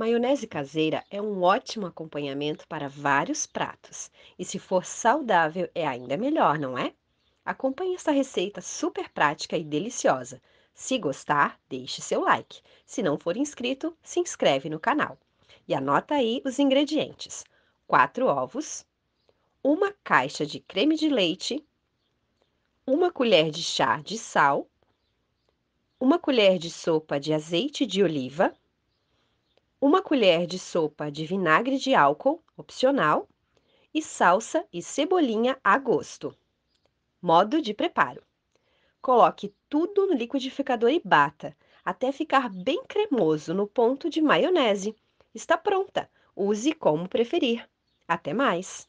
Maionese caseira é um ótimo acompanhamento para vários pratos e, se for saudável, é ainda melhor, não é? Acompanhe esta receita super prática e deliciosa. Se gostar, deixe seu like. Se não for inscrito, se inscreve no canal. E anota aí os ingredientes: 4 ovos, uma caixa de creme de leite, uma colher de chá de sal, uma colher de sopa de azeite de oliva uma colher de sopa de vinagre de álcool, opcional, e salsa e cebolinha a gosto. Modo de preparo: coloque tudo no liquidificador e bata até ficar bem cremoso no ponto de maionese. Está pronta! Use como preferir. Até mais!